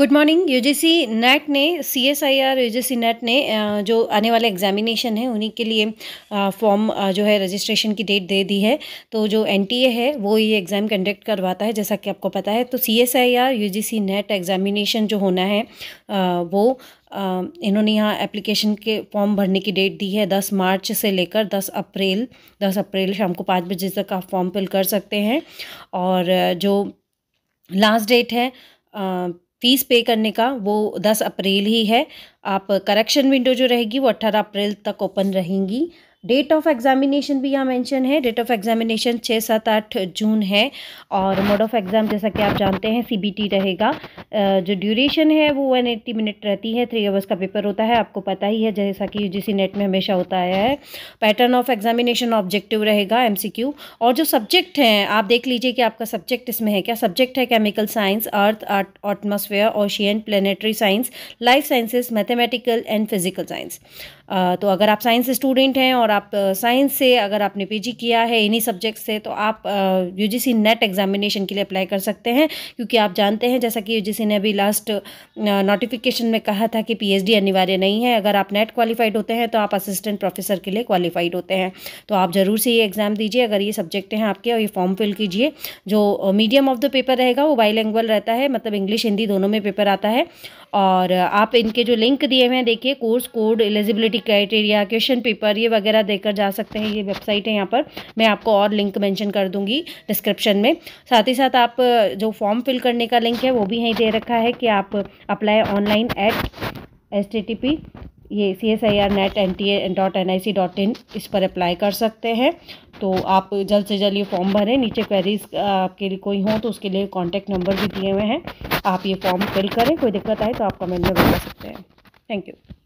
good morning UGC NET ने C S I R UGC NET ने जो आने वाले एग्जामिनेशन है उन्हीं के लिए फॉर्म जो है रजिस्ट्रेशन की डेट दे दी है तो जो एन टी ए है वो ये एग्ज़ाम कंडक्ट करवाता है जैसा कि आपको पता है तो C S I R UGC NET examination जो होना है वो इन्होंने यहाँ एप्लीकेशन के फॉर्म भरने की डेट दी है दस मार्च से लेकर दस अप्रैल दस अप्रैल शाम को पाँच बजे तक आप फॉर्म फिल कर सकते हैं और जो लास्ट डेट है फीस पे करने का वो दस अप्रैल ही है आप करेक्शन विंडो जो रहेगी वो अट्ठारह अप्रैल तक ओपन रहेंगी डेट ऑफ एग्जामिनेशन भी यहाँ मेंशन है डेट ऑफ एग्जामिनेशन छः सात आठ जून है और मोड ऑफ एग्ज़ाम जैसा कि आप जानते हैं सीबीटी रहेगा जो ड्यूरेशन है वो वन एट्टी मिनट रहती है थ्री आवर्स का पेपर होता है आपको पता ही है जैसा कि यू नेट में हमेशा होता आया है पैटर्न ऑफ एग्जामिनेशन ऑब्जेक्टिव रहेगा एम और जो सब्जेक्ट हैं आप देख लीजिए कि आपका सब्जेक्ट इसमें है क्या सब्जेक्ट है chemical science earth atmosphere ocean planetary science life sciences mathematical and physical science तो अगर आप साइंस स्टूडेंट हैं और आप साइंस से अगर आपने पीजी किया है इन्हीं सब्जेक्ट से तो आप यूजीसी नेट एग्जामिनेशन के लिए अप्लाई कर सकते हैं क्योंकि आप जानते हैं जैसा कि यूजीसी ने अभी लास्ट नोटिफिकेशन में कहा था कि पीएचडी अनिवार्य नहीं है अगर आप नेट क्वालिफाइड होते हैं तो आप असिस्टेंट प्रोफेसर के लिए क्वालिफाइड होते हैं तो आप ज़रूर से ये एग्ज़ाम दीजिए अगर ये सब्जेक्ट हैं आपके और ये फॉर्म फिल कीजिए जो मीडियम ऑफ द पेपर रहेगा वो बाईलैंग्वल रहता है मतलब इंग्लिश हिंदी दोनों में पेपर आता है और आप इनके जो लिंक दिए हुए हैं देखिए course code eligibility criteria question paper ये वगैरह देकर जा सकते हैं ये वेबसाइट है यहाँ पर मैं आपको और लिंक मेंशन कर दूंगी डिस्क्रिप्शन में साथ ही साथ आप जो फॉर्म फिल करने का लिंक है वो भी यहीं दे रखा है कि आप apply online at S T T P ये C S I R NET N T A dot N I C dot in इस पर अप्लाई कर सकते हैं तो आप जल्द से जल्द ये फॉर्म भरें नीचे क्वेरीज आपके लिए कोई हो तो उसके लिए कॉन्टैक्ट नंबर भी दिए हुए हैं आप ये फॉर्म फिल करें कोई दिक्कत आए तो आप कमेंट में बता सकते हैं थैंक यू